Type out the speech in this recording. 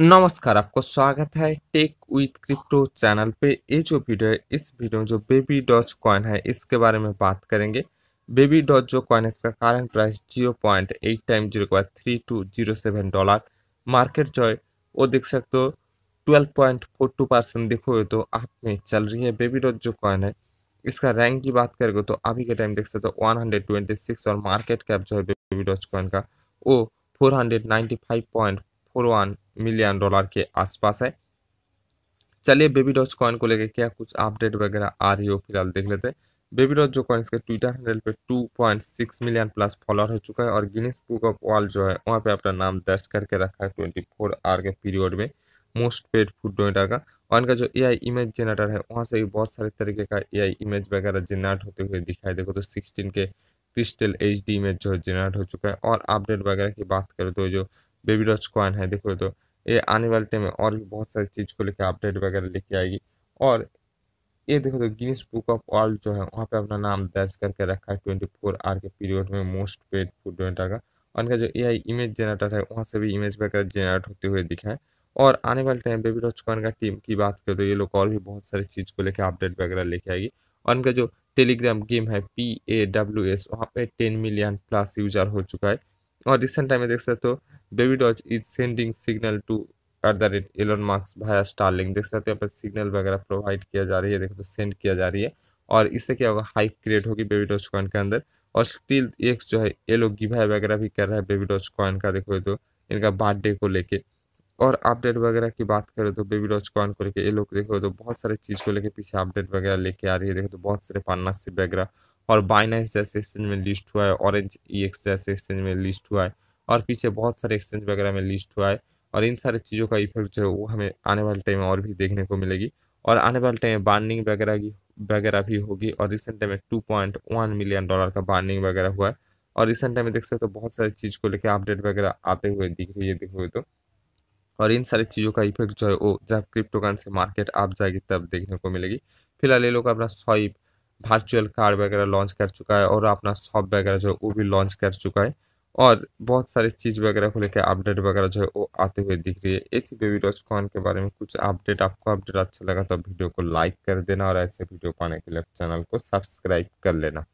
नमस्कार आपको स्वागत है टेक विथ क्रिप्टो चैनल पे ये जो वीडियो है इस वीडियो में जो बेबी डॉज कॉइन है इसके बारे में बात करेंगे बेबी डॉज जो कॉइन है इसका कारण price zero point eight time zero के बाद three two zero seven dollar market जो है वो देख सकते हो twelve point four two percent देखो तो आप में चल रही है बेबी डॉज जो कॉइन है इसका रैंक की बात करेंगे तो अभी के टाइम देख सकते हो वन हंड्रेड ट्वेंटी सिक्स और मार्केट कैप जो है बेबी डॉच कॉइन का वो four hundred ninety five point one million dollar के आसपास है चलिए बेबी डॉच कॉइन को लेकर क्या कुछ अपडेट वगैरह आ रही हो फिलहाल देख लेते हैं बेबी डॉच जो कॉइन इसके ट्विटर हैंडल पे 2.6 मिलियन प्लस फॉलोअर हो चुका है और गिनीस बुक ऑफ वर्ल्ड जो है वहाँ पे अपना नाम दर्ज करके रखा है ट्वेंटी आवर के पीरियड में मोस्ट पेड फूड डोनेटर का और इनका जो एआई इमेज जनरेटर है वहाँ से भी बहुत सारे तरीके का एआई इमेज वगैरह जनरेट होते हुए दिखाई देखो तो सिक्सटीन के क्रिस्टल एच डी इमेज जो है जनरेट हो चुका है और अपडेट वगैरह की बात करें तो जो बेबी डॉच कॉइन है देखो तो ये आने वाले टाइम में और भी बहुत सारी चीज़ को लेकर अपडेट वगैरह लेके आएगी और ये देखो तो गिनीस बुक ऑफ वर्ल्ड जो है वहाँ पे अपना नाम दर्ज करके रखा है ट्वेंटी फोर आर के पीरियड में मोस्ट पेड फूड वेंटर का और इनका जो ए आई इमेज जनरेटर है वहाँ से भी इमेज वगैरह जनरेट होते हुए दिखा है और आने वाले टाइम बेबी डॉच कॉइन का टीम की बात करें तो ये लोग और भी बहुत सारी चीज़ को लेकर अपडेट वगैरह लेके आएगी और इनका जो टेलीग्राम गेम है पी ए डब्ल्यू एस वहाँ पे टेन मिलियन प्लस यूजर हो चुका है और रिसेंट टाइम में देख सकते हो Baby Doge is sending signal to at the rate Elon Musk via Starlink देख सकते हो यहाँ पर सिग्नल वगैरह प्रोवाइड किया जा रही है देखो तो सेंड किया जा रही है और इससे क्या होगा हाइप क्रिएट होगी बेबी डॉच कॉइन के अंदर और स्टिल एक जो है ये लोग वगैरह भी कर रहा है बेबी डॉच कॉइन का देखो तो इनका बर्थडे को लेके और अपडेट वगैरह की बात करें तो बेबी डॉच कॉइन को लेकर ये लोग देखो तो बहुत सारे चीज़ को लेकर पीछे अपडेट वगैरह लेके आ रही है देखो तो बहुत सारे पार्टनरशिप वगैरह और बाइनेंस जैसे एक्सचेंज में लिस्ट हुआ है ऑरेंज ई e जैसे एक्सचेंज में लिस्ट हुआ है और पीछे बहुत सारे एक्सचेंज वगैरह में लिस्ट हुआ है और इन सारे चीज़ों का इफेक्ट जो है वो हमें आने वाले टाइम में और भी देखने को मिलेगी और आने वाले टाइम में बार्निंग वगैरह की वगैरह भी होगी और रिसेंट टाइम में two point one million dollar का बार्निंग वगैरह हुआ है और रिसेंट टाइम में देख सकते हो तो बहुत सारी चीज़ को लेकर अपडेट वगैरह आते हुए दिख रही है देखो तो और इन सारी चीज़ों का इफेक्ट जो है वो जब क्रिप्टो करेंसी मार्केट आप जाएगी तब देखने को मिलेगी फिलहाल ये लोग अपना स्वाइप वर्चुअल कार्ड वगैरह लॉन्च कर चुका है और अपना शॉप वगैरह जो है वो भी लॉन्च कर चुका है और बहुत सारी चीज़ वगैरह को लेकर अपडेट वगैरह जो है वो आते हुए दिख रही है एक बेबी डॉज कॉन के बारे में कुछ अपडेट आपको अपडेट अच्छा लगा तो वीडियो को लाइक कर देना और ऐसे वीडियो पाने के लिए चैनल को सब्सक्राइब कर लेना